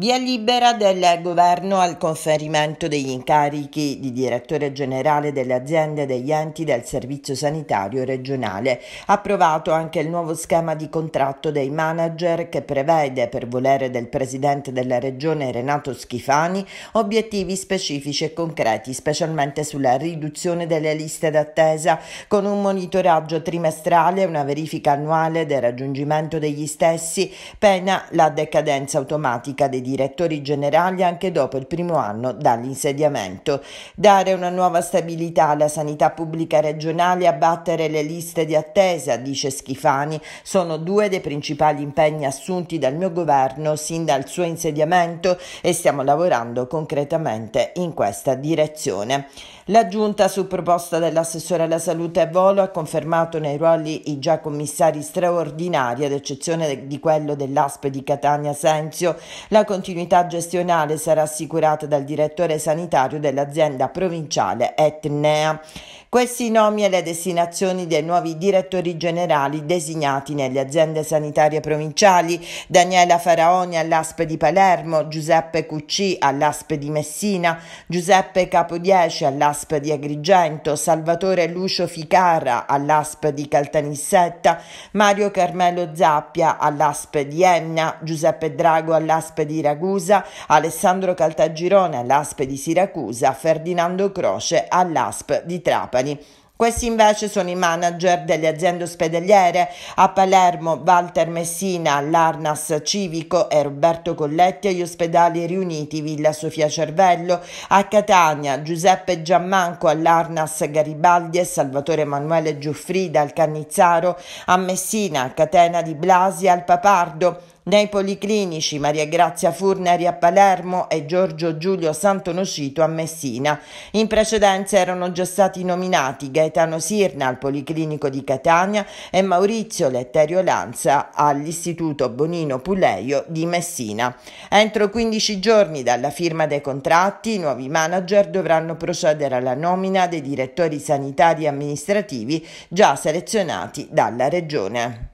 Via libera del governo al conferimento degli incarichi di direttore generale delle aziende e degli enti del Servizio Sanitario regionale. Approvato anche il nuovo schema di contratto dei manager che prevede, per volere del presidente della regione Renato Schifani, obiettivi specifici e concreti, specialmente sulla riduzione delle liste d'attesa, con un monitoraggio trimestrale e una verifica annuale del raggiungimento degli stessi, pena la decadenza automatica dei direttori generali anche dopo il primo anno dall'insediamento. Dare una nuova stabilità alla sanità pubblica regionale e abbattere le liste di attesa, dice Schifani, sono due dei principali impegni assunti dal mio governo sin dal suo insediamento e stiamo lavorando concretamente in questa direzione. La giunta su proposta dell'assessore alla salute Volo ha confermato nei ruoli i già commissari straordinari ad eccezione di quello dell'ASP di Catania Senzio. La continuità gestionale sarà assicurata dal direttore sanitario dell'azienda provinciale Etnea. Questi i nomi e le destinazioni dei nuovi direttori generali designati nelle aziende sanitarie provinciali, Daniela Faraoni all'ASP di Palermo, Giuseppe Cucci all'ASP di Messina, Giuseppe Capodieci all'ASP di Agrigento, Salvatore Lucio Ficarra all'ASP di Caltanissetta, Mario Carmelo Zappia all'ASP di Enna, Giuseppe Drago all'ASP di Ragusa, Alessandro Caltagirone all'ASP di Siracusa, Ferdinando Croce all'ASP di Trapani. Company. Questi invece sono i manager delle aziende ospedaliere a Palermo, Walter Messina all'Arnas Civico e Roberto Colletti agli ospedali riuniti Villa Sofia Cervello, a Catania Giuseppe Giammanco all'Arnas Garibaldi e Salvatore Emanuele Giuffrida al Cannizzaro, a Messina Catena di Blasi al Papardo, nei policlinici Maria Grazia Furneri a Palermo e Giorgio Giulio Santonocito a Messina. In precedenza erano già stati nominati Gaetano Sirna al Policlinico di Catania e Maurizio Letterio Lanza all'Istituto Bonino Puleio di Messina. Entro 15 giorni dalla firma dei contratti i nuovi manager dovranno procedere alla nomina dei direttori sanitari e amministrativi già selezionati dalla Regione.